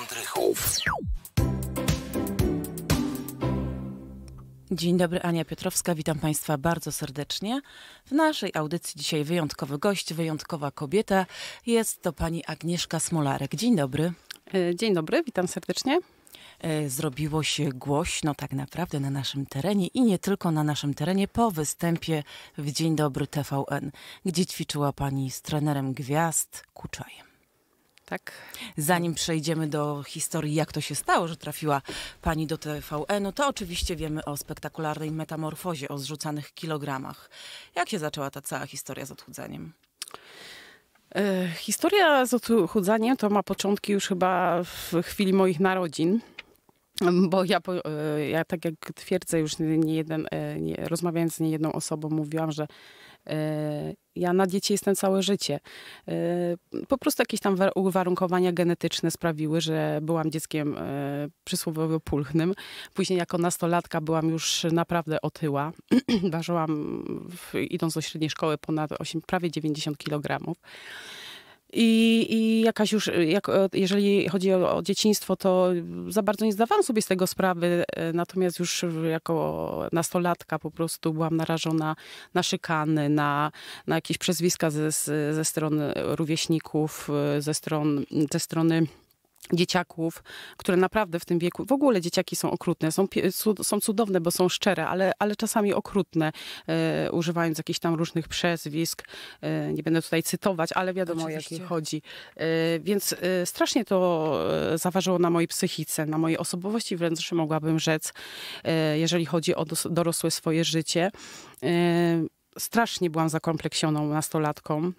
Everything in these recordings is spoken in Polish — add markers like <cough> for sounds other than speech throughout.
Andrychów. Dzień dobry, Ania Piotrowska, witam Państwa bardzo serdecznie. W naszej audycji dzisiaj wyjątkowy gość, wyjątkowa kobieta. Jest to pani Agnieszka Smolarek. Dzień dobry. E, dzień dobry, witam serdecznie e, zrobiło się głośno tak naprawdę na naszym terenie i nie tylko na naszym terenie po występie w Dzień Dobry TVN, gdzie ćwiczyła pani z trenerem gwiazd Kuczajem. Tak. Zanim przejdziemy do historii, jak to się stało, że trafiła pani do tvn no to oczywiście wiemy o spektakularnej metamorfozie, o zrzucanych kilogramach. Jak się zaczęła ta cała historia z odchudzaniem? E, historia z odchudzaniem to ma początki już chyba w chwili moich narodzin. Bo ja, e, ja tak jak twierdzę już nie jeden, e, nie, rozmawiając z niejedną osobą, mówiłam, że E, ja na diecie jestem całe życie. E, po prostu jakieś tam uwarunkowania genetyczne sprawiły, że byłam dzieckiem e, przysłowiowo pulchnym. Później jako nastolatka byłam już naprawdę otyła. <clears throat> Ważyłam, idąc do średniej szkoły, ponad 8, prawie 90 kilogramów. I, i jakaś już, jak, e, jeżeli chodzi o, o, dzieciństwo, to za bardzo nie zdawałam sobie z tego sprawy, e, natomiast już jako nastolatka po prostu byłam narażona na szykany, na, na jakieś przezwiska ze, ze strony rówieśników, e, ze, stron, ze strony dzieciaków, które naprawdę w tym wieku, w ogóle dzieciaki są okrutne, są, są cudowne, bo są szczere, ale, ale czasami okrutne, e, używając jakichś tam różnych przezwisk. E, nie będę tutaj cytować, ale wiadomo o jakie chodzi. E, więc e, strasznie to e, zaważyło na mojej psychice, na mojej osobowości, wręcz mogłabym rzec, e, jeżeli chodzi o dorosłe swoje życie. strasznie byłam zakompleksioną nastolatką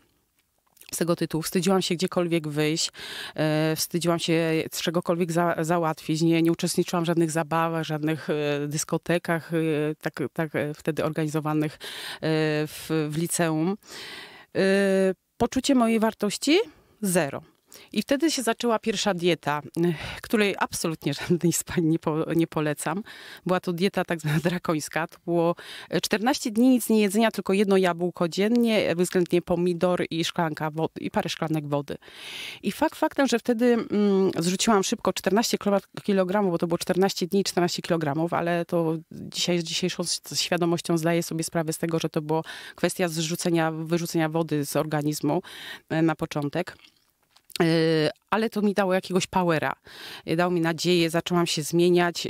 z tego tytułu. Wstydziłam się gdziekolwiek wyjść, e, wstydziłam się czegokolwiek za, załatwić. Nie, nie uczestniczyłam w żadnych zabawach, żadnych e, dyskotekach, e, tak, tak e, wtedy organizowanych e, w, w liceum. E, poczucie mojej wartości? Zero. I wtedy się zaczęła pierwsza dieta, y, której absolutnie żadnej z pań nie, po, nie polecam. Była to dieta tak zwana drakońska. To było 14 e, dni nic nie jedzenia, tylko jedno jabłko dziennie, e, względnie pomidor i szklanka wody, i parę szklanek wody. I fakt faktem, że wtedy mm, zrzuciłam szybko 14 kg, bo to było 14 dni 14 kg, ale to dzisiaj z dzisiejszą świadomością zdaję sobie sprawę z tego, że to było kwestia zrzucenia, wyrzucenia wody z organizmu e, na początek. Uh, ale to mi dało jakiegoś powera. E, dało mi nadzieję, zaczęłam się zmieniać, e,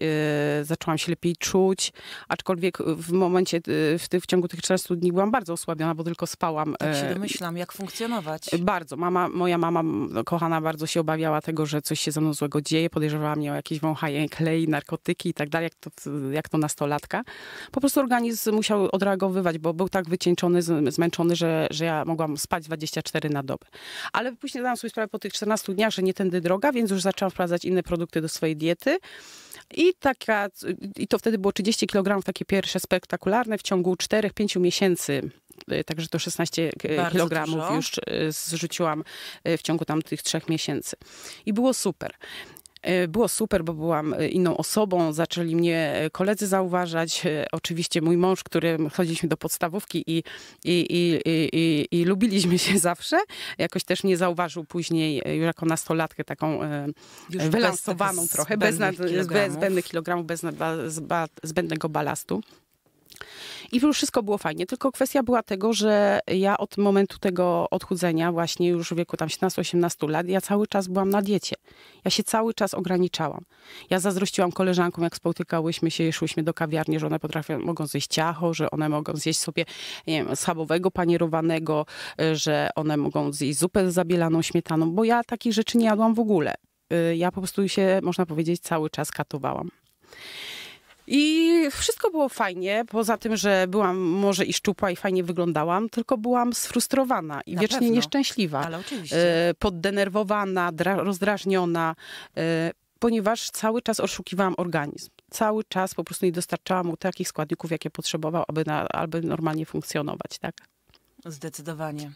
zaczęłam się lepiej czuć, aczkolwiek w momencie, e, w, ty, w ciągu tych 14 dni byłam bardzo osłabiona, bo tylko spałam. Tak się domyślam, jak funkcjonować. Bardzo. Mama, moja mama kochana bardzo się obawiała tego, że coś się ze mną złego dzieje, podejrzewała mnie o jakieś wąchanie klei, narkotyki i tak dalej, jak to, jak to nastolatka. Po prostu organizm musiał odreagowywać, bo był tak wycieńczony, zmęczony, że, że ja mogłam spać 24 na dobę. Ale później dałam sobie sprawę po tych 14 dniach, że nie tędy droga, więc już zaczęłam wprowadzać inne produkty do swojej diety. I, taka, I to wtedy było 30 kg, takie pierwsze spektakularne w ciągu 4-5 miesięcy. E, także to 16 kg już e, zrzuciłam e, w ciągu tam tych trzech miesięcy. I było super. E, było super, bo byłam e, inną osobą, zaczęli mnie e, koledzy zauważać, oczywiście mój mąż, którym chodziliśmy do podstawówki i, i, i, i, i lubiliśmy się <laughs> zawsze. Jakoś też mnie zauważył później już jako nastolatkę taką już wylansowaną bez trochę, bez, nad, bez zbędnych kilogramów, bez zbędnego balastu. I już wszystko było fajnie, tylko kwestia była tego, że ja od momentu tego odchudzenia, właśnie już w wieku tam 17-18 lat, ja cały czas byłam na diecie. Ja się cały czas ograniczałam. Ja zazdrościłam koleżankom, jak spotykałyśmy się i szłyśmy do kawiarni, że one potrafią, mogą zjeść ciacho, że one mogą zjeść sobie, nie wiem, schabowego panierowanego, y, że one mogą zjeść zupę z zabielaną śmietaną, bo ja takich rzeczy nie jadłam w ogóle. Y, ja po prostu się, można powiedzieć, cały czas katowałam. I wszystko było fajnie, poza tym, że byłam może i szczupła i fajnie wyglądałam, tylko byłam sfrustrowana i Na wiecznie pewno. nieszczęśliwa. Ale oczywiście. E, poddenerwowana, rozdrażniona, e, ponieważ cały czas oszukiwałam organizm. Cały czas po prostu nie dostarczałam mu takich składników, jakie potrzebował, aby, na, aby normalnie funkcjonować. Tak? Zdecydowanie.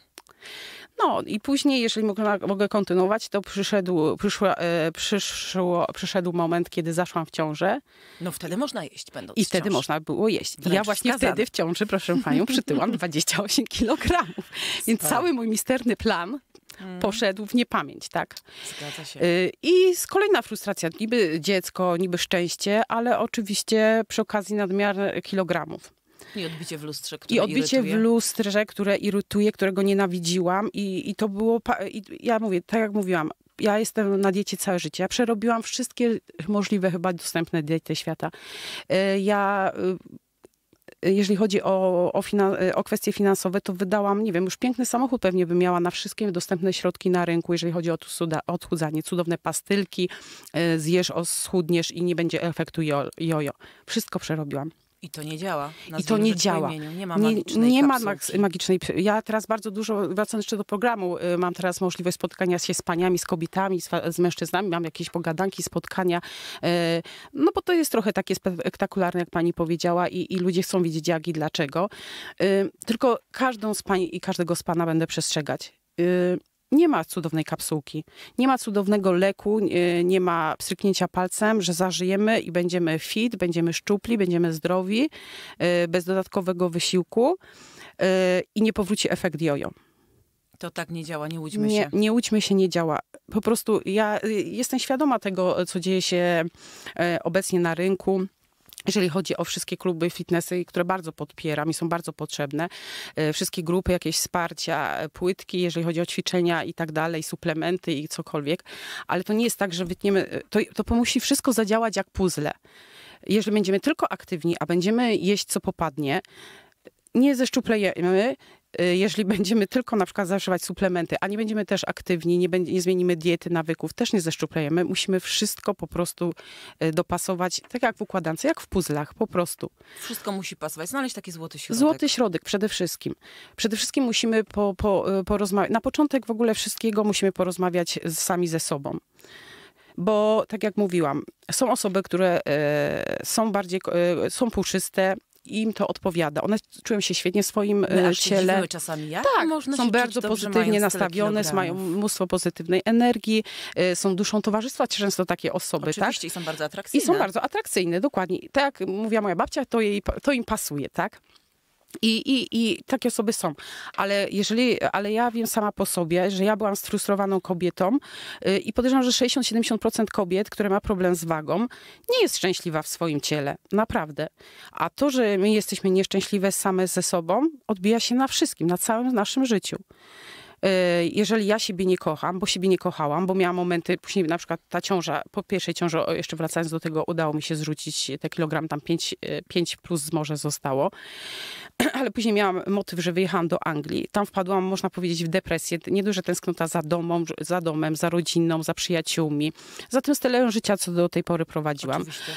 No i później, jeżeli mogę, mogę kontynuować, to przyszedł, przyszła, e, przyszło, przyszedł moment, kiedy zaszłam w ciążę. No wtedy można jeść będąc I wtedy można było jeść. ja właśnie wtedy w ciąży, proszę panią, <laughs> przytyłam 28 kilogramów. Więc cały mój misterny plan mm. poszedł w niepamięć, tak? Zgadza się. Y, I z kolejna frustracja, niby dziecko, niby szczęście, ale oczywiście przy okazji nadmiar kilogramów. I odbicie w lustrze, które I odbicie irytuje. w lustrze, które irytuje, którego nienawidziłam i, i to było, i ja mówię, tak jak mówiłam, ja jestem na diecie całe życie. Ja przerobiłam wszystkie możliwe chyba dostępne diety świata. E, ja e, jeżeli chodzi o, o, e, o, kwestie finansowe, to wydałam, nie wiem, już piękny samochód pewnie bym miała na wszystkie dostępne środki na rynku, jeżeli chodzi o odchudzanie. Cudowne pastylki, zjesz, schudniesz i nie będzie efektu jojo. Wszystko przerobiłam. I to nie działa. I to nie działa. Imieniu. Nie ma magicznej nie, ma magicznej. Ja teraz bardzo dużo, wracając jeszcze do programu, y, mam teraz możliwość spotkania się z paniami, z kobietami, z, z mężczyznami, mam jakieś pogadanki, spotkania. Y, no bo to jest trochę takie spektakularne, jak pani powiedziała i, i ludzie chcą wiedzieć jak i dlaczego. Y, tylko każdą z pań i każdego z pana będę przestrzegać nie ma cudownej kapsułki, nie ma cudownego leku, nie ma pstryknięcia palcem, że zażyjemy i będziemy fit, będziemy szczupli, będziemy zdrowi, y, bez dodatkowego wysiłku y, i nie powróci efekt jojo. To tak nie działa, nie łudźmy nie, się. Nie łudźmy się, nie działa. Po prostu ja y, jestem świadoma tego, co dzieje się obecnie na rynku jeżeli chodzi o wszystkie kluby fitnessy, które bardzo podpieram i są bardzo potrzebne, e, wszystkie grupy, jakieś wsparcia, e, płytki, jeżeli chodzi o ćwiczenia i tak dalej, suplementy i cokolwiek, ale to nie jest tak, że wytniemy, e, to, to musi wszystko zadziałać jak puzzle. Jeżeli będziemy tylko aktywni, a będziemy jeść co popadnie, nie zeszczuplejemy, Y, jeżeli <laughs> będziemy tylko na przykład zażywać suplementy, a nie będziemy też aktywni, nie, będzie, nie zmienimy diety, nawyków, też nie zeszczuplejemy, musimy wszystko po prostu y, dopasować, tak jak w układance, jak w puzzlach, po prostu. Wszystko musi pasować, znaleźć taki złoty środek. Złoty środek przede wszystkim. Przede wszystkim musimy po, po, y, porozmawiać, na początek w ogóle wszystkiego musimy porozmawiać sami ze sobą bo tak jak mówiłam, są osoby, które są bardziej, są puszyste, im to odpowiada. One czują się świetnie w swoim My no, e, ciele. Się czasami, jak tak, można są bardzo pozytywnie nastawione, mają mnóstwo pozytywnej energii, e, są duszą towarzystwa często takie osoby. Tak? Oczywiście tak? i są bardzo atrakcyjne. I są bardzo atrakcyjne, dokładnie. Tak jak mówiła moja babcia, to, jej, to im pasuje, tak? I, i, I takie osoby są. Ale jeżeli, ale ja wiem sama po sobie, że ja byłam sfrustrowaną kobietą y, i podejrzewam, że 60-70% kobiet, które ma problem z wagą, nie jest szczęśliwa w swoim ciele. Naprawdę. A to, że my jesteśmy nieszczęśliwe same ze sobą, odbija się na wszystkim, na całym naszym życiu. Y, jeżeli ja siebie nie kocham, bo siebie nie kochałam, bo miałam momenty, później na przykład ta ciąża, po pierwszej ciąży, jeszcze wracając do tego, udało mi się zrzucić te kilogram, tam 5, 5 y, plus z może zostało. <clears throat> Ale później miałam motyw, że wyjechałam do Anglii. Tam wpadłam, można powiedzieć, w depresję. Nieduża tęsknota za, domą, za domem, za rodziną, za przyjaciółmi, za tym stylem życia, co do tej pory prowadziłam. Oczywiście.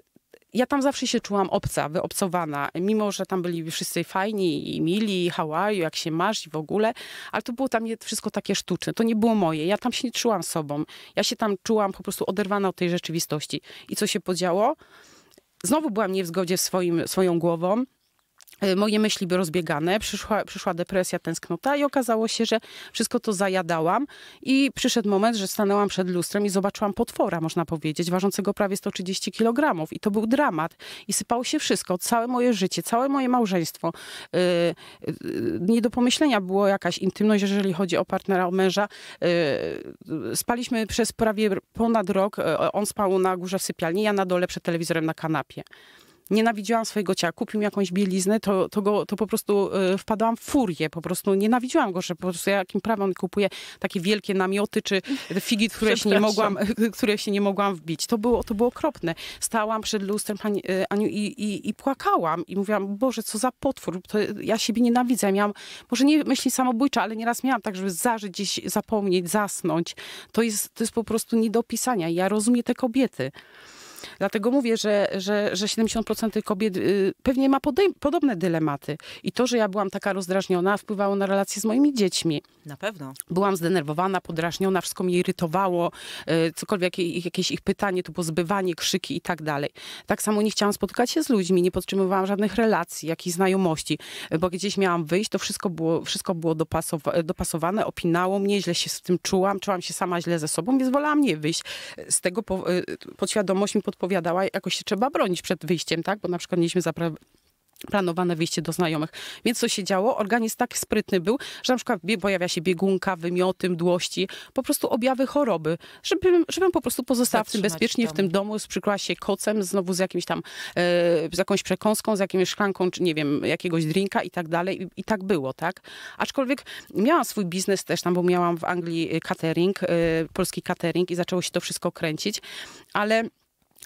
Y, ja tam zawsze się czułam obca, wyobcowana, mimo że tam byli wszyscy fajni i mili, i Hawaju, jak się masz i w ogóle, ale to było tam wszystko takie sztuczne. To nie było moje. Ja tam się nie czułam sobą. Ja się tam czułam po prostu oderwana od tej rzeczywistości. I co się podziało? Znowu byłam nie w zgodzie swoim, swoją głową. E, moje myśli były rozbiegane, przyszła, przyszła depresja, tęsknota i okazało się, że wszystko to zajadałam i przyszedł moment, że stanęłam przed lustrem i zobaczyłam potwora, można powiedzieć, ważącego prawie 130 kg i to był dramat i sypało się wszystko, całe moje życie, całe moje małżeństwo. E, e, nie do pomyślenia było jakaś intymność, jeżeli chodzi o partnera, o męża. spaliśmy przez prawie ponad rok, on spał na górze w sypialni, ja na dole przed telewizorem na kanapie nienawidziłam swojego ciała, kupił mi jakąś bieliznę, to, to, go, to po prostu e, wpadałam w furię, po prostu nienawidziłam go, że po prostu jakim prawem on kupuje takie wielkie namioty, czy figi, które się nie mogłam, <laughs> które się nie mogłam wbić. To było, to było okropne. Stałam przed lustrem pani, e, Aniu i, i, i płakałam i mówiłam, Boże, co za potwór, to ja siebie nienawidzę. Miałam, może nie myśli samobójcze, ale nieraz miałam tak, żeby zażyć gdzieś, zapomnieć, zasnąć. To jest, to jest po prostu nie do opisania. Ja rozumiem te kobiety. Dlatego mówię, że, że, że 70% kobiet y, pewnie ma podobne dylematy. I to, że ja byłam taka rozdrażniona, wpływało na relacje z moimi dziećmi. Na pewno. Byłam zdenerwowana, podrażniona, wszystko mnie irytowało, y, cokolwiek jakieś ich pytanie, to pozbywanie, krzyki i tak dalej. Tak samo nie chciałam spotykać się z ludźmi, nie podtrzymywałam żadnych relacji, jakichś znajomości, y, bo gdzieś miałam wyjść, to wszystko było, wszystko było dopasowane, opinało mnie, źle się z tym czułam, czułam się sama źle ze sobą, więc wolałam nie wyjść. Z tego podświadomość mi pod odpowiadała, jakoś się trzeba bronić przed wyjściem, tak? Bo na przykład mieliśmy zaplanowane planowane wyjście do znajomych. Więc co się działo? Organizm tak sprytny był, że na przykład pojawia się biegunka, wymioty, mdłości, po prostu objawy choroby. Żebym, żebym po prostu pozostała w tym bezpiecznie, w tym domu, sprzykła się kocem, znowu z jakimś tam, e, z jakąś przekąską, z jakimś szklanką, czy nie wiem, jakiegoś drinka i tak dalej. I, I, tak było, tak? Aczkolwiek miałam swój biznes też tam, bo miałam w Anglii e, catering, e, polski catering i zaczęło się to wszystko kręcić, ale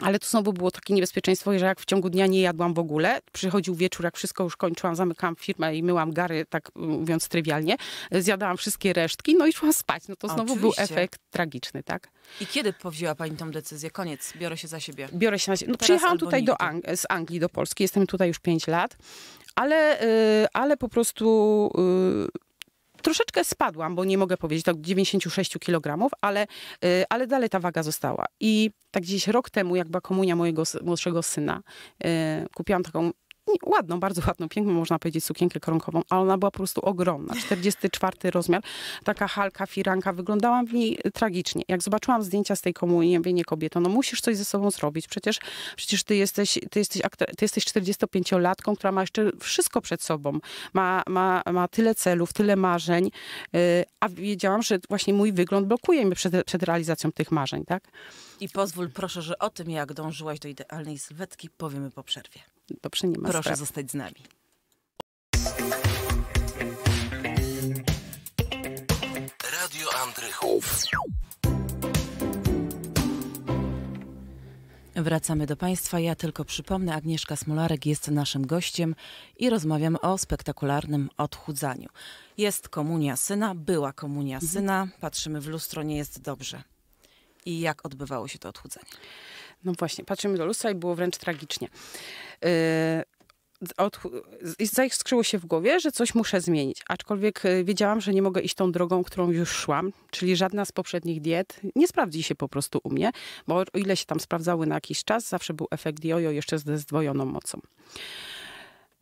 ale to znowu było takie niebezpieczeństwo, że jak w ciągu dnia nie jadłam w ogóle, przychodził wieczór, jak wszystko już kończyłam, zamykałam firmę i myłam gary, tak mówiąc trywialnie, zjadałam wszystkie resztki, no i szłam spać. No to znowu Oczywiście. był efekt tragiczny, tak? I kiedy powzięła pani tą decyzję? Koniec, biorę się za siebie. Biorę się na siebie. No, przyjechałam tutaj do Ang z Anglii do Polski, jestem tutaj już 5 lat ale, y, ale po prostu y, troszeczkę spadłam, bo nie mogę powiedzieć, tak 96 kg, ale, y, ale dalej ta waga została. I tak gdzieś rok temu, jak komunia mojego młodszego syna, y, kupiłam taką ładną, bardzo ładną, piękną, można powiedzieć, sukienkę koronkową, ale ona była po prostu ogromna. 44 rozmiar, taka halka, firanka. Wyglądałam w niej tragicznie. Jak zobaczyłam zdjęcia z tej komunii, ja mówię, nie kobieto, no musisz coś ze sobą zrobić. Przecież, przecież ty jesteś, ty jesteś, ty jesteś 45-latką, która ma jeszcze wszystko przed sobą. Ma, ma, ma tyle celów, tyle marzeń, y, a wiedziałam, że właśnie mój wygląd blokuje mnie przed, przed realizacją tych marzeń, tak? I pozwól proszę, że o tym, jak dążyłaś do idealnej sylwetki, powiemy po przerwie. Dobrze, nie ma Proszę zostać z nami. Radio Andrychów. Wracamy do Państwa. Ja tylko przypomnę, Agnieszka Smolarek jest naszym gościem i rozmawiam o spektakularnym odchudzaniu. Jest komunia syna, była komunia mhm. syna, patrzymy w lustro, nie jest dobrze. I jak odbywało się to odchudzanie? No właśnie, patrzymy do lustra i było wręcz tragicznie. Yy, od, zaiskrzyło się w głowie, że coś muszę zmienić. Aczkolwiek y, wiedziałam, że nie mogę iść tą drogą, którą już szłam, czyli żadna z poprzednich diet nie sprawdzi się po prostu u mnie, bo o ile się tam sprawdzały na jakiś czas, zawsze był efekt jojo jeszcze ze zdwojoną mocą.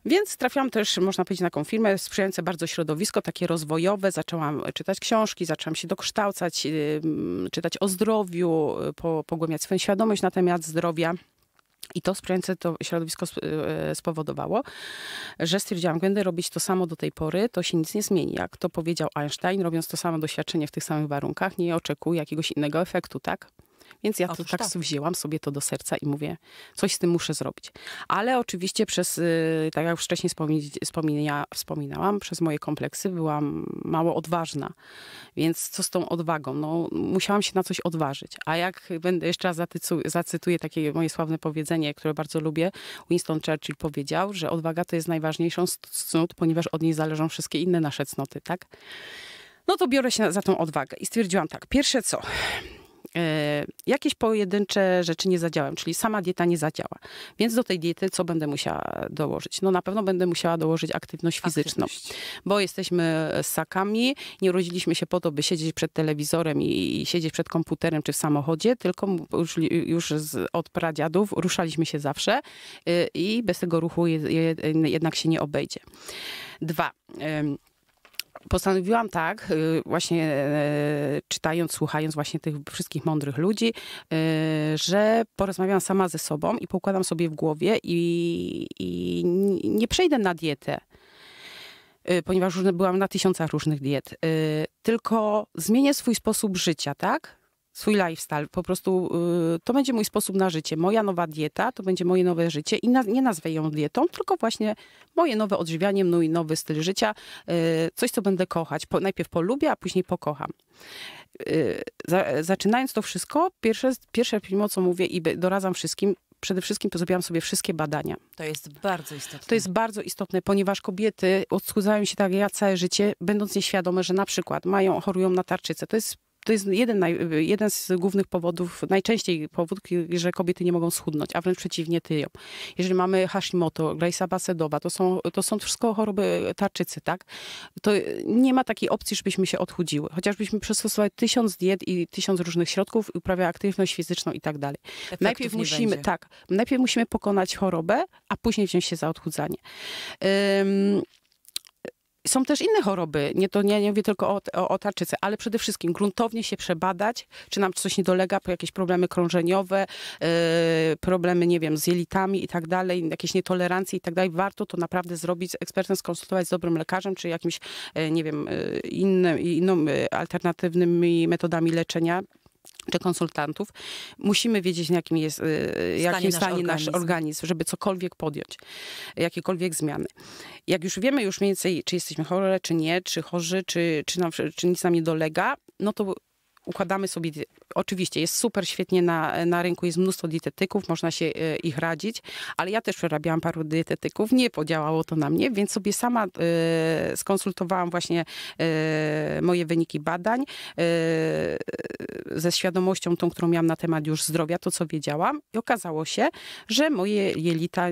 Więc trafiłam też, można powiedzieć, na taką firmę sprzyjające bardzo środowisko, takie rozwojowe. Zaczęłam e, czytać książki, zaczęłam się dokształcać, e, czytać o zdrowiu, e, pogłębiać swoją świadomość na temat zdrowia. I to sprzyjające to środowisko spowodowało, że stwierdziłam, będę robić to samo do tej pory, to się nic nie zmieni. Jak to powiedział Einstein, robiąc to samo doświadczenie w tych samych warunkach, nie oczekuję jakiegoś innego efektu, tak? Więc ja to tak to. Tak. wzięłam sobie to do serca i mówię, coś z tym muszę zrobić. Ale oczywiście przez, y, tak jak już wcześniej wspomina, wspominałam, przez moje kompleksy byłam mało odważna. Więc co z tą odwagą? No, musiałam się na coś odważyć. A jak będę jeszcze raz zacytuję takie moje sławne powiedzenie, które bardzo lubię, Winston Churchill powiedział, że odwaga to jest najważniejszą cnót, ponieważ od niej zależą wszystkie inne nasze cnoty, tak? No to biorę się za tą odwagę i stwierdziłam tak, pierwsze co, E, jakieś pojedyncze rzeczy nie zadziałałem, czyli sama dieta nie zadziała. Więc do tej diety co będę musiała dołożyć? No na pewno będę musiała dołożyć aktywność fizyczną, aktywność. bo jesteśmy ssakami, nie rodziliśmy się po to, by siedzieć przed telewizorem i siedzieć przed komputerem czy w samochodzie, tylko już, już z, od pradziadów ruszaliśmy się zawsze y, i bez tego ruchu je, je, jednak się nie obejdzie. Dwa postanowiłam tak, y, właśnie e, czytając, słuchając właśnie tych wszystkich mądrych ludzi, y, że porozmawiam sama ze sobą i poukładam sobie w głowie i, i nie przejdę na dietę y, ponieważ byłam na tysiącach różnych diet, tylko zmienię swój sposób życia, tak? swój lifestyle. Po prostu y, to będzie mój sposób na życie. Moja nowa dieta to będzie moje nowe życie i na, nie nazwę ją dietą, tylko właśnie moje nowe odżywianie, mój nowy styl życia, y, coś, co będę kochać. Po, najpierw polubię, a później pokocham. Y, za, zaczynając to wszystko, pierwsze, pierwsze mimo co mówię i doradzam wszystkim, przede wszystkim to zrobiłam sobie wszystkie badania. To jest bardzo istotne. To jest bardzo istotne, ponieważ kobiety odschudzają się tak jak ja całe życie, będąc nieświadome, że na przykład mają, chorują na tarczycę. To jest to jest jeden, jeden z głównych powodów, najczęściej powód, że kobiety nie mogą schudnąć, a wręcz przeciwnie, tyją. Jeżeli mamy Hashimoto, Gleisaba Basedowa, to są, to są wszystko choroby tarczycy, tak? To nie ma takiej opcji, żebyśmy się odchudziły. Chociażbyśmy przystosowali tysiąc diet i tysiąc różnych środków, uprawia aktywność fizyczną i tak dalej. Efektów najpierw musimy, będzie. tak, najpierw musimy pokonać chorobę, a później wziąć się za odchudzanie. Um, są też inne choroby, nie, to nie, nie mówię tylko o, o, o tarczycy, ale przede wszystkim gruntownie się przebadać, czy nam coś nie dolega, jakieś problemy krążeniowe, yy, problemy, nie wiem, z jelitami i tak dalej, jakieś nietolerancje i tak dalej. Warto to naprawdę zrobić z ekspertem, skonsultować z dobrym lekarzem, czy jakimś, yy, nie wiem, yy, innym, yy, alternatywnymi metodami leczenia czy konsultantów, musimy wiedzieć, jakim jest, y, stanie jakim nasz stanie nasz organizm. organizm, żeby cokolwiek podjąć, jakiekolwiek zmiany. Jak już wiemy już mniej więcej, czy jesteśmy chore, czy nie, czy chorzy, czy, czy, nam, czy nic nam nie dolega, no to układamy sobie oczywiście jest super świetnie na, na rynku, jest mnóstwo dietetyków, można się e, ich radzić, ale ja też przerabiałam paru dietetyków, nie podziałało to na mnie, więc sobie sama y, skonsultowałam właśnie y, moje wyniki badań y, ze świadomością tą, którą miałam na temat już zdrowia, to co wiedziałam i okazało się, że moje jelita,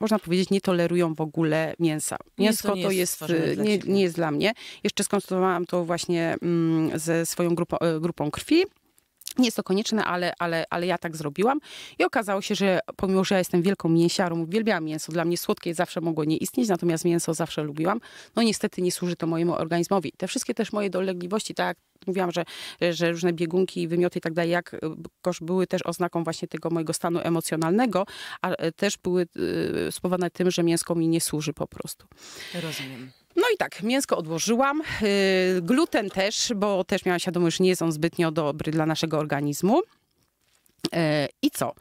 można powiedzieć, nie tolerują w ogóle mięsa. Mięsko to jest, jest nie, nie, jest dla mnie. Jeszcze skonsultowałam to właśnie mm, ze swoją grupą, grupą krwi, nie jest to konieczne, ale, ale, ale ja tak zrobiłam. I okazało się, że pomimo, że ja jestem wielką mięsiarą, uwielbiałam mięso, dla mnie słodkie zawsze mogło nie istnieć, natomiast mięso zawsze lubiłam. No niestety nie służy to mojemu organizmowi. Te wszystkie też moje dolegliwości, tak jak mówiłam, że, że różne biegunki, wymioty i tak dalej, jak kosz były też oznaką właśnie tego mojego stanu emocjonalnego, a też były y, spowodowane tym, że mięsko mi nie służy po prostu. Rozumiem. No i tak, mięsko odłożyłam, y, gluten też, bo też miałam świadomość, że nie jest on zbytnio dobry dla naszego organizmu. Y, I co?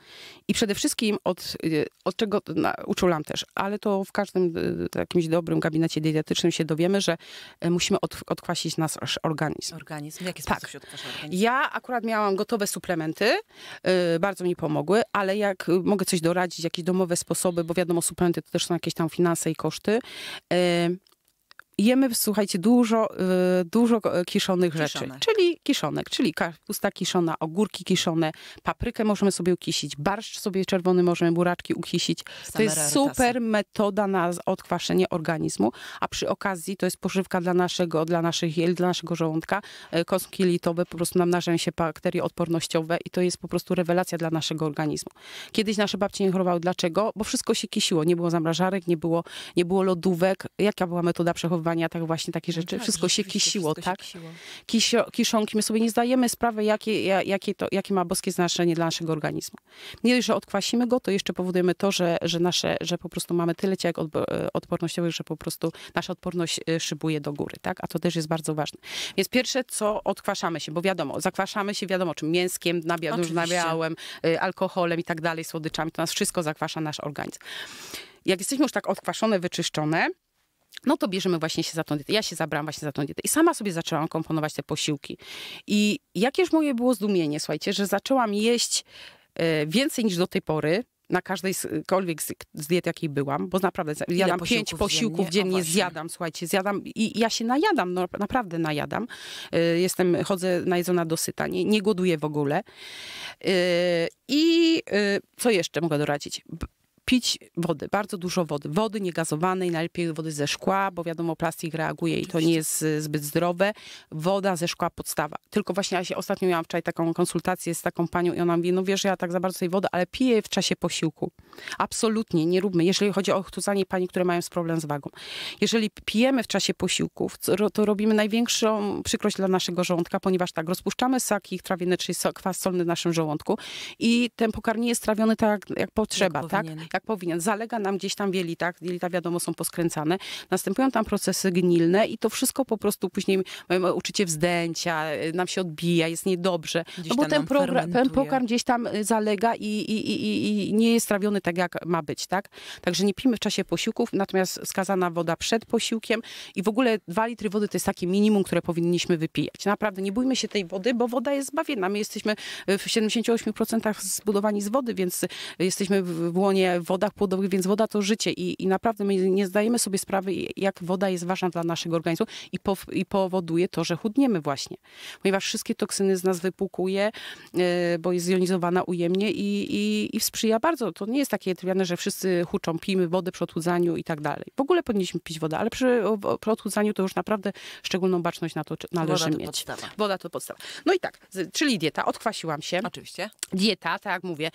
I przede wszystkim od, y, od czego na, uczulam też, ale to w każdym jakimś dobrym gabinecie dietetycznym się dowiemy, że musimy od, odkwasić nasz organizm. Organizm? W jaki tak. się odkwasza organizm? Ja akurat miałam gotowe suplementy, bardzo mi pomogły, ale jak mogę coś doradzić, jakieś domowe sposoby, bo wiadomo suplementy to też są jakieś tam finanse i koszty, jemy, słuchajcie, dużo, y, dużo e, kiszonych rzeczy. Kiszone. Czyli kiszonek, czyli kapusta kiszona, ogórki kiszone, paprykę możemy sobie ukisić, barszcz sobie czerwony możemy, buraczki ukisić. Same to jest rarytasy. super metoda na odkwaszenie organizmu, a przy okazji to jest pożywka dla naszego, dla naszych jel, dla naszego żołądka. E, kostki litowe po prostu namnażają się bakterie odpornościowe i to jest po prostu rewelacja dla naszego organizmu. Kiedyś nasze babcie nie chorowały. Dlaczego? Bo wszystko się kisiło. Nie było zamrażarek, nie było, nie było lodówek. Jaka była metoda przechowywania tak właśnie takie no rzeczy. tak, wszystko się kisiło, wszystko tak? Się Kisio, kiszonki. My sobie nie zdajemy sprawy, jakie, jakie, to, jakie ma boskie znaczenie dla naszego organizmu. Nie dość, że odkwasimy go, to jeszcze powodujemy to, że, że, nasze, że po prostu mamy tyle ciałek odpornościowych, że po prostu nasza odporność e, szybuje do góry, tak? A to też jest bardzo ważne. Więc pierwsze, co odkwaszamy się, bo wiadomo, zakwaszamy się wiadomo czym, mięskiem, nabiałem, e, alkoholem i tak dalej, słodyczami, to nas wszystko zakwasza nasz organizm. Jak jesteśmy już tak odkwaszone, wyczyszczone, no to bierzemy właśnie się za tą dietę. Ja się zabrałam właśnie za tą dietę. I sama sobie zaczęłam komponować te posiłki. I jakież moje było zdumienie, słuchajcie, że zaczęłam jeść e, więcej niż do tej pory na każdej kolwiek z diet, jakiej byłam, bo naprawdę zjadam Ile pięć posiłków dziennie, dziennie zjadam, słuchajcie, zjadam i ja się najadam, no, naprawdę najadam. E, jestem, chodzę najedzona dosyta, nie, nie głoduję w ogóle. E, I co jeszcze mogę doradzić? pić wody, bardzo dużo wody. Wody niegazowanej, najlepiej wody ze szkła, bo wiadomo, plastik reaguje i to nie jest y, zbyt zdrowe. Woda ze szkła podstawa. Tylko właśnie ja się ostatnio miałam wczoraj taką konsultację z taką panią i ona mówi, no wiesz, ja tak za bardzo tej wody, ale piję w czasie posiłku. Absolutnie, nie róbmy. Jeżeli chodzi o odchudzanie pani, które mają problem z wagą. Jeżeli pijemy w czasie posiłków, to robimy największą przykrość dla naszego żołądka, ponieważ tak, rozpuszczamy saki trawienne, czyli kwas solny w naszym żołądku i ten pokarm nie jest trawiony tak, jak potrzeba, jak tak? tak powinien. Zalega nam gdzieś tam w jelitach, jelita wiadomo są poskręcane, następują tam procesy gnilne i to wszystko po prostu później mamy uczucie wzdęcia, y, nam się odbija, jest niedobrze, no bo ten, ten pokarm gdzieś tam y, zalega i, i, i, i nie jest trawiony tak, jak ma być, tak? Także nie pijmy w czasie posiłków, natomiast skazana woda przed posiłkiem i w ogóle dwa litry wody to jest takie minimum, które powinniśmy wypijać. Naprawdę nie bójmy się tej wody, bo woda jest zbawienna. My jesteśmy w 78% zbudowani z wody, więc jesteśmy w łonie wodach płodowych, więc woda to życie i, i naprawdę my nie zdajemy sobie sprawy, jak woda jest ważna dla naszego organizmu i, po, i powoduje to, że chudniemy właśnie. Ponieważ wszystkie toksyny z nas wypłukuje, e, bo jest zjonizowana ujemnie i, i, i sprzyja bardzo. To nie jest takie trywialne, że wszyscy huczą, pijmy wodę przy odchudzaniu i tak dalej. W ogóle powinniśmy pić wodę, ale przy, przy odchudzaniu to już naprawdę szczególną baczność na to należy Woda mieć. Podstawa. Woda to podstawa. No i tak, czyli dieta, odkwasiłam się. Oczywiście. Dieta, tak jak mówię,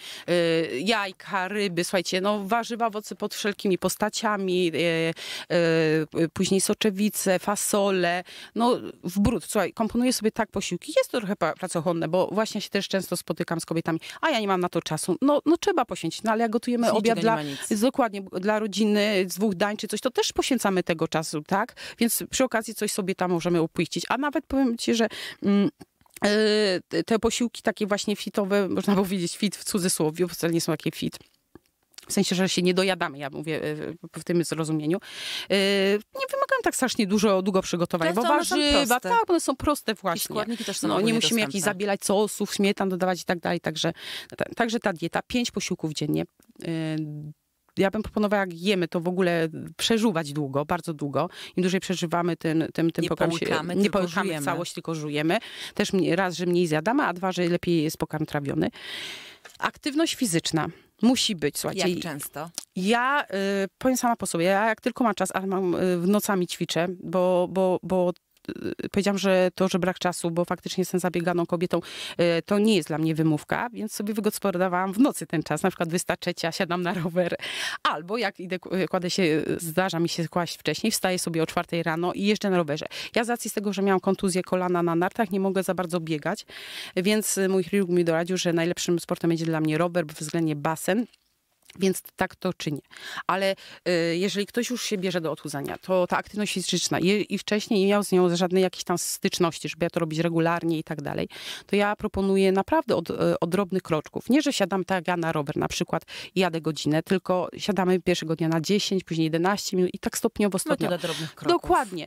y, jajka, ryby, słuchajcie, no warzywa, owoce pod wszelkimi postaciami, e, e, później soczewice, fasole, no w brud. Słuchaj, komponuję sobie tak posiłki, jest to trochę pracochłonne, bo właśnie się też często spotykam z kobietami, a ja nie mam na to czasu. No, no trzeba poświęcić, no ale jak gotujemy obiad dla, dokładnie, dla rodziny, dwóch dań czy coś, to też poświęcamy tego czasu, tak? Więc przy okazji coś sobie tam możemy upuścić. A nawet powiem ci, że... Mm, e, te posiłki takie właśnie fitowe, można powiedzieć fit w cudzysłowie, bo wcale nie są takie fit w sensie, że się nie dojadamy, ja mówię e, w tym zrozumieniu. E, nie wymagają tak strasznie dużo, długo przygotowania, tak, bo warzywa, tak, one są proste właśnie. I składniki też są no, Nie musimy jakichś zabielać sosów, śmietan dodawać i tak dalej, także, także ta dieta, pięć posiłków dziennie, e, ja bym proponowała, jak jemy, to w ogóle przeżuwać długo, bardzo długo. Im dłużej przeżywamy, tym, tym, tym nie pokarm się, nie połykamy całość, tylko żujemy. Też raz, że mniej zjadamy, a dwa, że lepiej jest pokarm trawiony. Aktywność fizyczna. Musi być, słuchajcie. Jak często? Ja, y, powiem sama po sobie, ja jak tylko mam czas, ale mam y, nocami ćwiczę, bo, bo, bo Y, powiedziałam, że to, że brak czasu, bo faktycznie jestem zabieganą kobietą, y, to nie jest dla mnie wymówka, więc sobie wygospodarowałam w nocy ten czas, na przykład wystarczecia siadam na rower, albo jak idę, y, kładę się, zdarza mi się kłaść wcześniej, wstaję sobie o 4 rano i jeżdżę na rowerze. Ja z racji z tego, że miałam kontuzję kolana na nartach, nie mogę za bardzo biegać, więc mój chirurg mi doradził, że najlepszym sportem będzie dla mnie rower, względnie basen. Więc tak to czynię. Ale y, jeżeli ktoś już się bierze do odchudzania, to ta aktywność fizyczna i, i wcześniej nie miał z nią żadnej jakiejś tam styczności, żeby ja to robić regularnie i tak dalej, to ja proponuję naprawdę od, y, od drobnych kroczków. Nie, że siadam tak ja na rower na przykład i jadę godzinę, tylko siadamy pierwszego dnia na 10, później 11 minut i tak stopniowo, no, stopniowo. Metoda drobnych kroków. Dokładnie.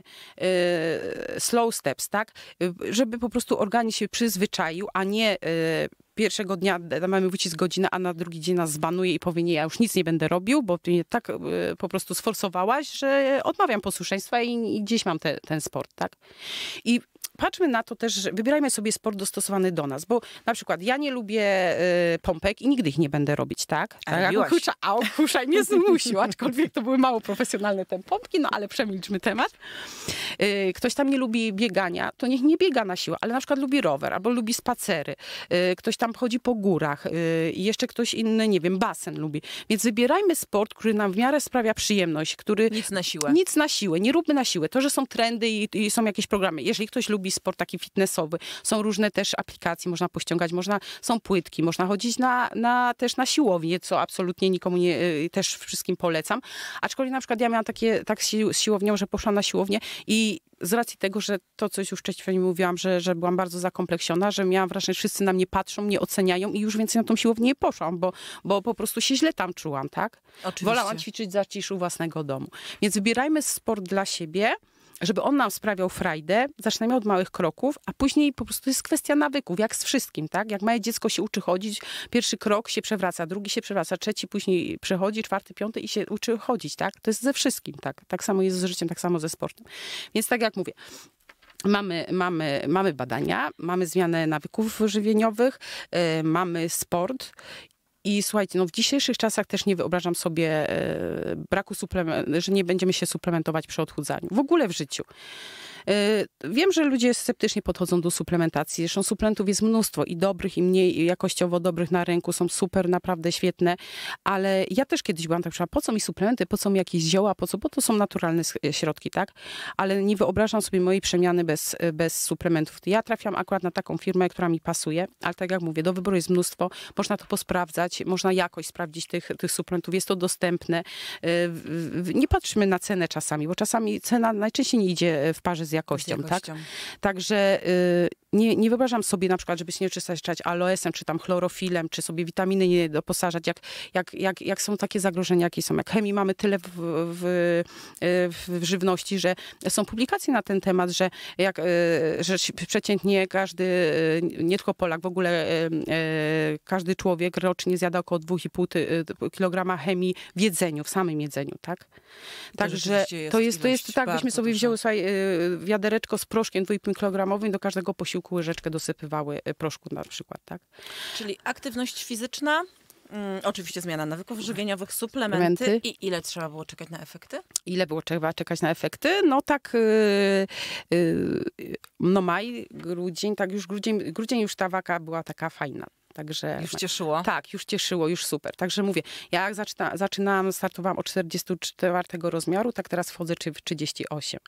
Y, slow steps, tak? Y, żeby po prostu organizm się przyzwyczaił, a nie y, pierwszego dnia e, mamy z godzinę, a na drugi dzień nas zbanuje i powie, nie, ja już nic nie będę robił, bo ty mnie tak e, po prostu sforsowałaś, że odmawiam posłuszeństwa i, i gdzieś mam te, ten sport, tak? I patrzmy na to też, że wybierajmy sobie sport dostosowany do nas, bo na przykład ja nie lubię y, pompek i nigdy ich nie będę robić, tak? tak a kusza, a mnie zmusił, aczkolwiek to były mało profesjonalne te pompki, no ale przemilczmy temat. Y, ktoś tam nie lubi biegania, to niech nie biega na siłę, ale na przykład lubi rower albo lubi spacery. Y, ktoś tam chodzi po górach y, i jeszcze ktoś inny, nie wiem, basen lubi. Więc wybierajmy sport, który nam w miarę sprawia przyjemność, który... Nic na siłę. Nic na siłę, nie róbmy na siłę. To, że są trendy i, i są jakieś programy. Jeżeli ktoś lubi sport taki fitnessowy. Są różne też aplikacje, można pościągać, można, są płytki, można chodzić na, na, też na siłownię, co absolutnie nikomu nie, y, też wszystkim polecam. Aczkolwiek na przykład ja miałam takie, tak z siłownią, że poszłam na siłownię i z racji tego, że to, co już wcześniej mówiłam, że, że byłam bardzo zakompleksiona, że miałam wrażenie, że wszyscy na mnie patrzą, mnie oceniają i już więcej na tą siłownię nie poszłam, bo, bo po prostu się źle tam czułam, tak? Oczywiście. Wolałam ćwiczyć za ciszu własnego domu. Więc wybierajmy sport dla siebie, żeby on nam sprawiał frajdę, zaczynamy od małych kroków, a później po prostu jest kwestia nawyków, jak z wszystkim, tak? Jak małe dziecko się uczy chodzić, pierwszy krok się przewraca, drugi się przewraca, trzeci później przechodzi, czwarty, piąty i się uczy chodzić, tak? To jest ze wszystkim, tak? Tak samo jest z życiem, tak samo ze sportem. Więc tak jak mówię, Mamy, mamy, mamy badania, mamy zmianę nawyków żywieniowych, yy, mamy sport i słuchajcie, no w dzisiejszych czasach też nie wyobrażam sobie e, braku suplementu, że nie będziemy się suplementować przy odchudzaniu, w ogóle w życiu. Y, wiem, że ludzie sceptycznie podchodzą do suplementacji. Zresztą suplementów jest mnóstwo i dobrych, i mniej jakościowo dobrych na rynku. Są super, naprawdę świetne. Ale ja też kiedyś byłam tak, po co mi suplementy, po co mi jakieś zioła, po co? Bo to są naturalne środki, tak? Ale nie wyobrażam sobie mojej przemiany bez, y, bez suplementów. Ja trafiam akurat na taką firmę, która mi pasuje, ale tak jak mówię, do wyboru jest mnóstwo. Można to posprawdzać, można jakość sprawdzić tych, tych suplementów. Jest to dostępne. Y, nie patrzymy na cenę czasami, bo czasami cena najczęściej nie idzie w parze z z jakością, z tak? jakością. tak? Także y, nie, nie wyobrażam sobie na przykład, żeby się nie czyszczać aloesem, czy tam chlorofilem, czy sobie witaminy nie doposażać, jak, jak, jak, jak są takie zagrożenia, jakie są. Jak chemii mamy tyle w, w, w e, żywności, że są publikacje na ten temat, że, jak, e, że przeciętnie każdy, e, nie tylko Polak, w ogóle każdy człowiek rocznie zjada około 2,5 kg chemii w jedzeniu, w samym jedzeniu, tak? Także to jest, to jest tak, byśmy sobie wzięły wiadereczko z proszkiem 2,5 kg do każdego posiłku posiłku łyżeczkę dosypywały y, proszku na przykład, tak? Czyli aktywność fizyczna, Mm, oczywiście zmiana nawyków żywieniowych, suplementy. suplementy. I ile trzeba było czekać na efekty? Ile było trzeba czekać na efekty? No tak, yy, yy, no maj, grudzień, tak już grudzień, grudzień już ta waka była taka fajna. Także, już cieszyło? Tak, już cieszyło, już super. Także mówię, ja jak zaczyna, zaczynałam, startowałam o 44 rozmiaru, tak teraz wchodzę w 38.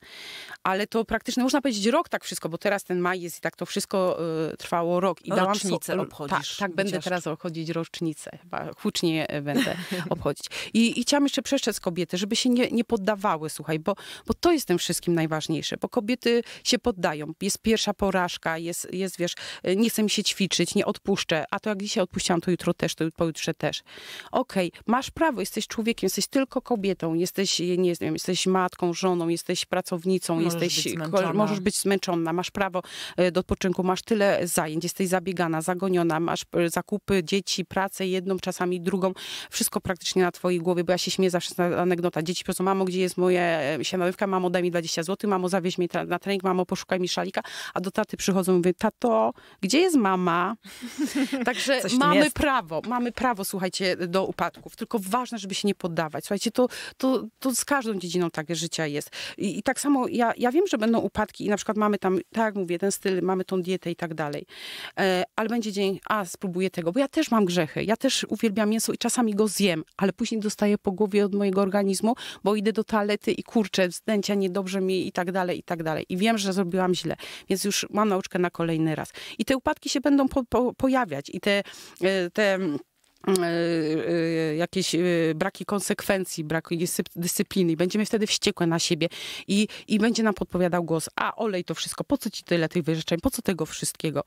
Ale to praktycznie, no, można powiedzieć rok tak wszystko, bo teraz ten maj jest i tak to wszystko y, trwało rok. I dałam rocznicę dałam, obchodzisz. Tak, tak będę teraz obchodzić rocznicę. Chyba hucznie będę <laughs> obchodzić. I, I chciałam jeszcze przestrzec kobiety, żeby się nie, nie poddawały, słuchaj, bo, bo to jest tym wszystkim najważniejsze, bo kobiety się poddają. Jest pierwsza porażka, jest, jest wiesz, y, nie chcę mi się ćwiczyć, nie odpuszczę, a to jak dzisiaj odpuściłam, to jutro też, to pojutrze też. Okej, okay, masz prawo, jesteś człowiekiem, jesteś tylko kobietą, jesteś, nie wiem, jesteś matką, żoną, jesteś pracownicą, możesz jesteś, być ko- możesz być zmęczona, masz prawo e, do odpoczynku, masz tyle zajęć, jesteś zabiegana, zagoniona, masz e, zakupy, dzieci, pracę jedną, czasami drugą, wszystko praktycznie na twojej głowie, bo ja się śmieję zawsze na anegdota. Dzieci po mamo, gdzie jest moje e, sianowywka, mamo, daj mi 20 zł, mamo, zawieź mnie na trening, mamo, poszukaj mi szalika, a do taty przychodzą i mówię, tato, gdzie jest mama? Także mamy prawo, mamy prawo, słuchajcie, do upadków. Tylko ważne, żeby się nie poddawać. Słuchajcie, to, to, to z każdą dziedziną tak życia jest. I, i tak samo ja, ja wiem, że będą upadki i na przykład mamy tam, tak jak mówię, ten styl, mamy tą dietę i tak dalej. E, ale będzie dzień, a spróbuję tego, bo ja też mam grzechy. Ja też uwielbiam mięso i czasami go zjem, ale później dostaję po głowie od mojego organizmu, bo idę do toalety i kurczę, zdęcia niedobrze mi i tak dalej, i tak dalej. I wiem, że zrobiłam źle, więc już mam nauczkę na kolejny raz. I te upadki się będą po, po, pojawiać i te, e, te e, e, jakieś braki konsekwencji, braki dyscypliny. Będziemy wtedy wściekłe na siebie i, i będzie nam podpowiadał głos, a olej to wszystko, po co ci tyle tych wyrzeczeń, po co tego wszystkiego?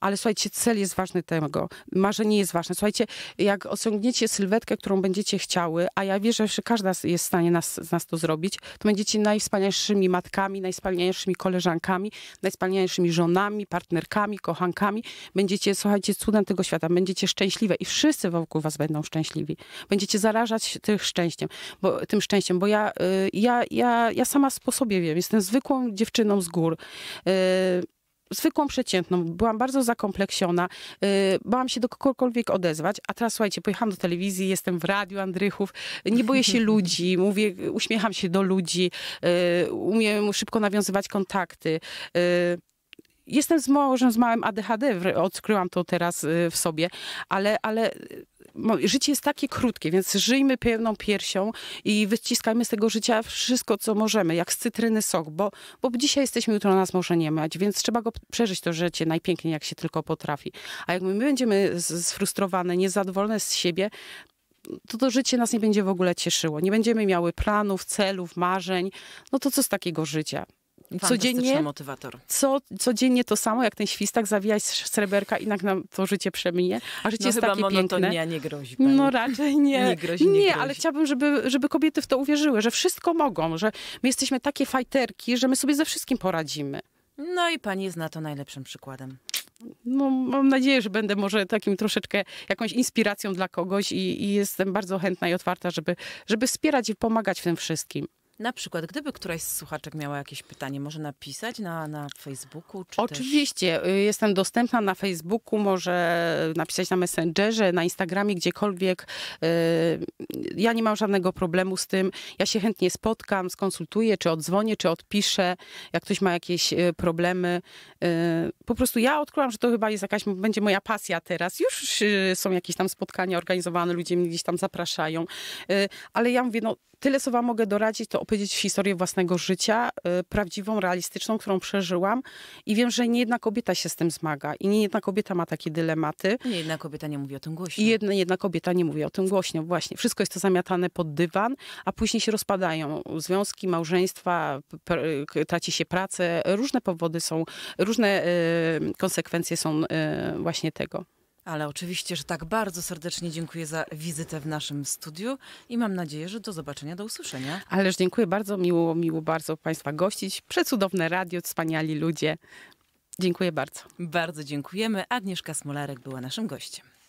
Ale słuchajcie, cel jest ważny tego. Marzenie jest ważne. Słuchajcie, jak osiągniecie sylwetkę, którą będziecie chciały, a ja wierzę, że każda jest w stanie nas, z nas to zrobić, to będziecie najwspanialszymi matkami, najwspanialszymi koleżankami, najwspanialszymi żonami, partnerkami, kochankami. Będziecie, słuchajcie, cudem tego świata. Będziecie szczęśliwe i wszyscy wokół was będą szczęśliwi. Będziecie zarażać tych szczęściem, bo, tym szczęściem, bo ja, y, ja, ja, ja sama po sobie wiem. Jestem zwykłą dziewczyną z gór. Y, zwykłą, przeciętną. Byłam bardzo zakompleksiona, yy, bałam się do kogokolwiek odezwać, a teraz słuchajcie, pojechałam do telewizji, jestem w radiu Andrychów, nie boję się <laughs> ludzi, mówię, uśmiecham się do ludzi, yy, umiem szybko nawiązywać kontakty. Yy, jestem z małym, z małym ADHD, odkryłam to teraz y, w sobie, ale, ale życie jest takie krótkie, więc żyjmy pełną piersią i wyciskajmy z tego życia wszystko, co możemy, jak z cytryny sok, bo, bo dzisiaj jesteśmy, jutro nas może nie mać, więc trzeba go przeżyć to życie najpiękniej, jak się tylko potrafi. A jak my będziemy sfrustrowane, niezadowolone z siebie, to to życie nas nie będzie w ogóle cieszyło. Nie będziemy miały planów, celów, marzeń. No to co z takiego życia? codziennie, motywator. Co, codziennie to samo, jak ten świstak, zawijać sreberka, inaczej nam to życie przeminie. A życie no jest takie piękne. nie grozi. Pani. No raczej nie. Nie, grozi, nie, nie grozi. ale chciałabym, żeby, żeby kobiety w to uwierzyły, że wszystko mogą, że my jesteśmy takie fajterki, że my sobie ze wszystkim poradzimy. No i pani jest na to najlepszym przykładem. No, mam nadzieję, że będę może takim troszeczkę jakąś inspiracją dla kogoś i, i, jestem bardzo chętna i otwarta, żeby, żeby wspierać i pomagać w tym wszystkim. Na przykład, gdyby któraś z słuchaczek miała jakieś pytanie, może napisać na, na Facebooku? Oczywiście, też... Y, jestem dostępna na Facebooku, może napisać na Messengerze, na Instagramie, gdziekolwiek. Y, ja nie mam żadnego problemu z tym. Ja się chętnie spotkam, skonsultuję, czy odzwonię, czy odpiszę, jak ktoś ma jakieś y, problemy. Po prostu ja odkryłam, że to chyba jest jakaś, będzie moja pasja teraz. Już są jakieś tam spotkania organizowane, ludzie mnie gdzieś tam zapraszają. Ale ja mówię, no tyle, co wam mogę doradzić, to opowiedzieć historię własnego życia, y, prawdziwą, realistyczną, którą przeżyłam. I wiem, że nie jedna kobieta się z tym zmaga i nie jedna kobieta ma takie dylematy. Nie jedna kobieta nie mówi o tym głośno. I jedna, jedna kobieta nie mówi o tym głośno, właśnie. Wszystko jest to zamiatane pod dywan, a później się rozpadają związki, małżeństwa, traci się pracę, różne powody są, różne y, konsekwencje są y, właśnie tego. Ale oczywiście, że tak bardzo serdecznie dziękuję za wizytę w naszym studiu i mam nadzieję, że do zobaczenia, do usłyszenia. Ależ dziękuję bardzo, miło, miło bardzo Państwa gościć. Przecudowne radio, wspaniali ludzie. Dziękuję bardzo. Bardzo dziękujemy. Agnieszka Smolarek była naszym gościem.